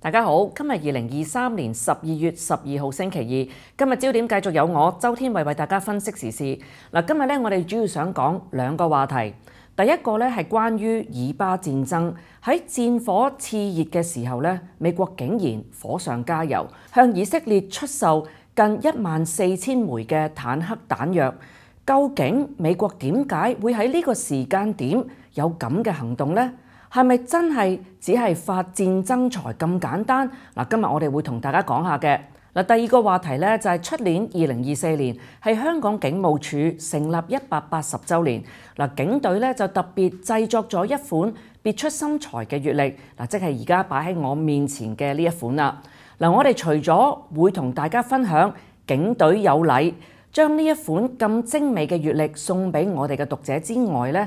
大家好，今日二零二三年十二月十二号星期二，今日焦点继续有我周天慧为大家分析时事。嗱，今日咧我哋主要想讲两个话题。第一个咧系关于以巴战争，喺战火炽热嘅时候咧，美国竟然火上加油，向以色列出售近一万四千枚嘅坦克弹药。究竟美国点解会喺呢个时间点有咁嘅行动咧？系咪真係只係發戰爭財咁簡單？嗱，今日我哋會同大家講下嘅嗱，第二個話題咧就係出年二零二四年係香港警務處成立一百八十週年嗱，警隊咧就特別製作咗一款別出心裁嘅月歷嗱，即係而家擺喺我面前嘅呢一款啦嗱，我哋除咗會同大家分享警隊有禮，將呢一款咁精美嘅月歷送俾我哋嘅讀者之外咧。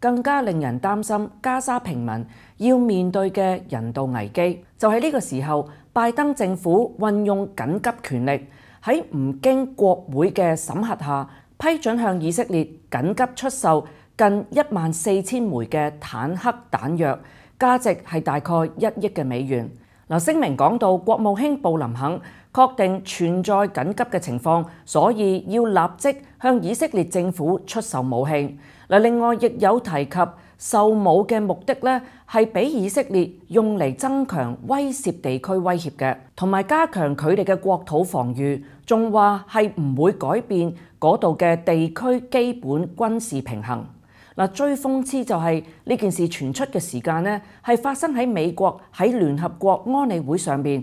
更加令人擔心加沙平民要面對嘅人道危機，就喺呢個時候，拜登政府運用緊急權力喺唔經國會嘅審核下批准向以色列緊急出售近一萬四千枚嘅坦克彈藥，價值係大概一億嘅美元。嗱聲明講到國務卿布林肯。確定存在緊急嘅情況，所以要立即向以色列政府出售武器。另外亦有提及售武嘅目的咧，係俾以色列用嚟增強威脅地區威脅嘅，同埋加強佢哋嘅國土防御。仲話係唔會改變嗰度嘅地區基本軍事平衡。最追風黐就係呢件事傳出嘅時間咧，係發生喺美國喺聯合國安理會上面。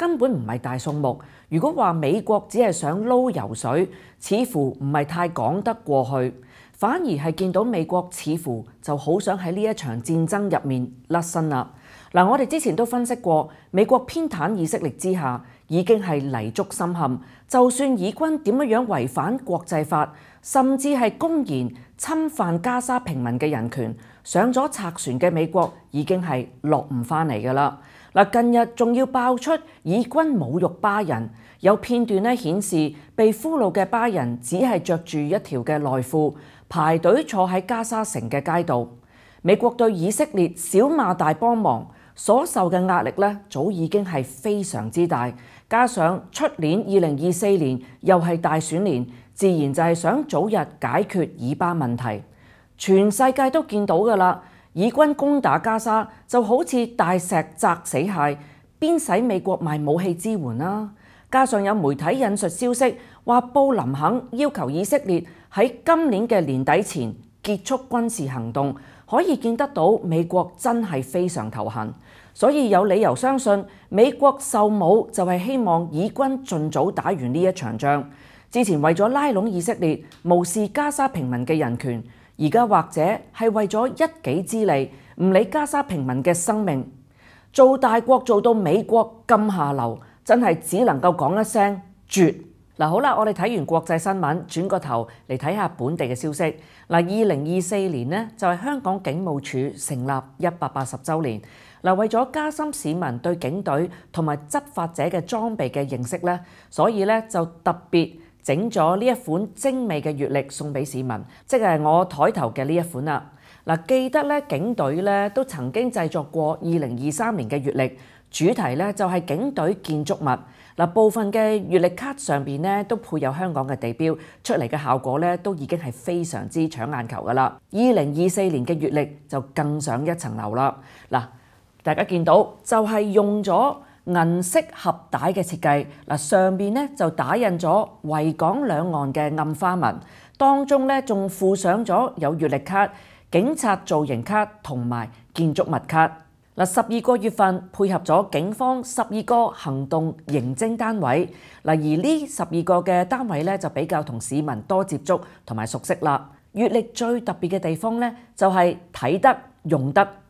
根本唔系大数目。如果话美国只系想捞油水，似乎唔系太讲得过去。反而系见到美国似乎就好想喺呢一场战争入面甩身啦。嗱，我哋之前都分析过，美国偏袒以色列之下，已经系泥足深陷。就算以军点样样违反国际法，甚至系公然侵犯加沙平民嘅人权，上咗拆船嘅美国已经系落唔翻嚟噶啦。嗱，近日仲要爆出以軍侮辱巴人，有片段咧顯示被俘虜嘅巴人只係着住一條嘅內褲，排隊坐喺加沙城嘅街道。美國對以色列小馬大幫忙，所受嘅壓力咧早已經係非常之大，加上出年二零二四年又係大選年，自然就係想早日解決以巴問題。全世界都見到㗎啦。以軍攻打加沙就好似大石砸死蟹，邊使美國賣武器支援啦？加上有媒體引述消息，話布林肯要求以色列喺今年嘅年底前結束軍事行動，可以見得到美國真係非常頭痕。所以有理由相信美國受武就係希望以軍盡早打完呢一場仗。之前為咗拉攏以色列，無視加沙平民嘅人權。而家或者係為咗一己之利，唔理加沙平民嘅生命，做大國做到美國咁下流，真係只能夠講一聲絕嗱！好啦，我哋睇完國際新聞，轉個頭嚟睇下本地嘅消息嗱。二零二四年呢，就係香港警務處成立一百八十週年嗱。為咗加深市民對警隊同埋執法者嘅裝備嘅認識呢，所以咧就特別。整咗呢一款精美嘅月历送俾市民，即系我台头嘅呢一款啦。嗱，记得咧警队咧都曾经制作过二零二三年嘅月历，主题咧就系警队建筑物。嗱，部分嘅月历卡上边咧都配有香港嘅地标，出嚟嘅效果咧都已经系非常之抢眼球噶啦。二零二四年嘅月历就更上一层楼啦。嗱，大家见到就系用咗。銀色盒帶嘅設計，嗱上面咧就打印咗維港兩岸嘅暗花紋，當中咧仲附上咗有月歷卡、警察造型卡同埋建築物卡。嗱十二個月份配合咗警方十二個行動刑徵單位，嗱而呢十二個嘅單位咧就比較同市民多接觸同埋熟悉啦。月歷最特別嘅地方咧就係睇得用得。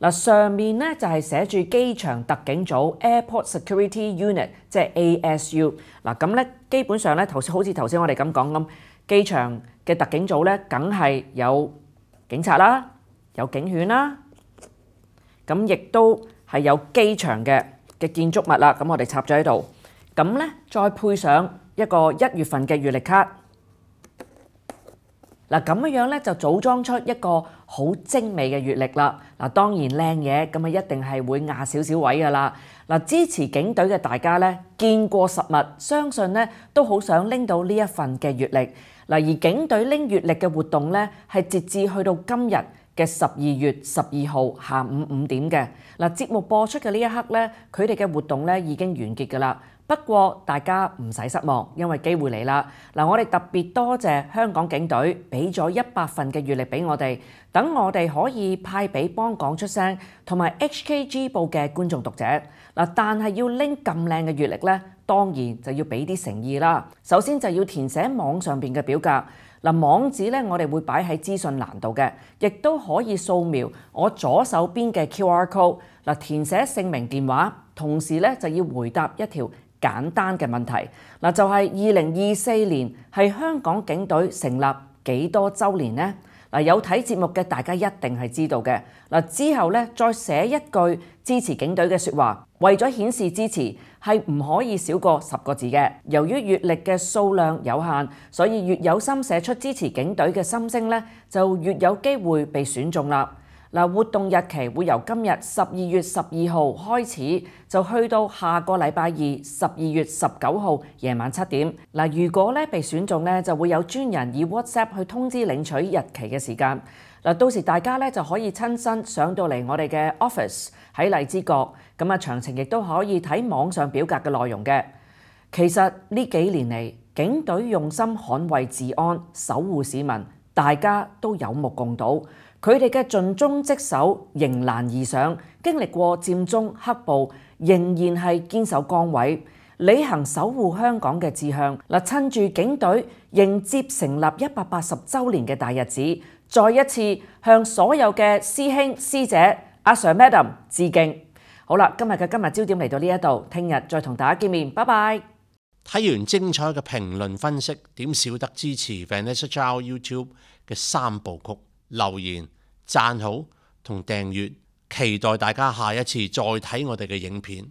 嗱，上面咧就係寫住機場特警組 Airport Security Unit，即系 A S U。嗱，咁咧基本上咧，頭好似頭先我哋咁講咁，機場嘅特警組咧，梗係有警察啦，有警犬啦，咁亦都係有機場嘅嘅建築物啦。咁我哋插咗喺度，咁咧再配上一個一月份嘅月历卡。嗱咁樣咧，就組裝出一個好精美嘅月歷啦。嗱，當然靚嘢咁啊，一定係會壓少少位噶啦。嗱，支持警隊嘅大家咧，見過實物，相信咧都好想拎到呢一份嘅月歷。嗱，而警隊拎月歷嘅活動咧，係截至去到今日嘅十二月十二號下午五點嘅。嗱，節目播出嘅呢一刻咧，佢哋嘅活動咧已經完結噶啦。不過大家唔使失望，因為機會嚟啦！嗱，我哋特別多謝香港警隊俾咗一百份嘅月歷俾我哋，等我哋可以派俾幫港出聲同埋 HKG 報嘅觀眾讀者。嗱，但係要拎咁靚嘅月歷呢，當然就要俾啲誠意啦。首先就要填寫網上邊嘅表格。嗱，網址呢，我哋會擺喺資訊欄度嘅，亦都可以掃描我左手邊嘅 QR code。嗱，填寫姓名、電話，同時呢，就要回答一條。簡單嘅問題嗱，就係二零二四年係香港警隊成立幾多週年呢？嗱，有睇節目嘅大家一定係知道嘅嗱。之後咧再寫一句支持警隊嘅説話，為咗顯示支持係唔可以少過十個字嘅。由於月歷嘅數量有限，所以越有心寫出支持警隊嘅心聲咧，就越有機會被選中啦。嗱，活動日期會由今日十二月十二號開始，就去到下個禮拜二十二月十九號夜晚七點。嗱，如果咧被選中咧，就會有專人以 WhatsApp 去通知領取日期嘅時間。嗱，到時大家咧就可以親身上到嚟我哋嘅 office 喺荔枝角。咁啊，詳情亦都可以睇網上表格嘅內容嘅。其實呢幾年嚟，警隊用心捍衞治安、守護市民，大家都有目共睹。佢哋嘅尽忠职守，迎难而上，经历过占中黑暴，仍然系坚守岗位，履行守护香港嘅志向嗱。趁住警队迎接成立一百八十周年嘅大日子，再一次向所有嘅师兄师姐、阿 Sir、Madam 致敬。好啦，今日嘅今日焦点嚟到呢一度，听日再同大家见面，拜拜。睇完精彩嘅评论分析，点少得支持 Vanessa Chow YouTube 嘅三部曲？留言、讚好同訂閱，期待大家下一次再睇我哋嘅影片。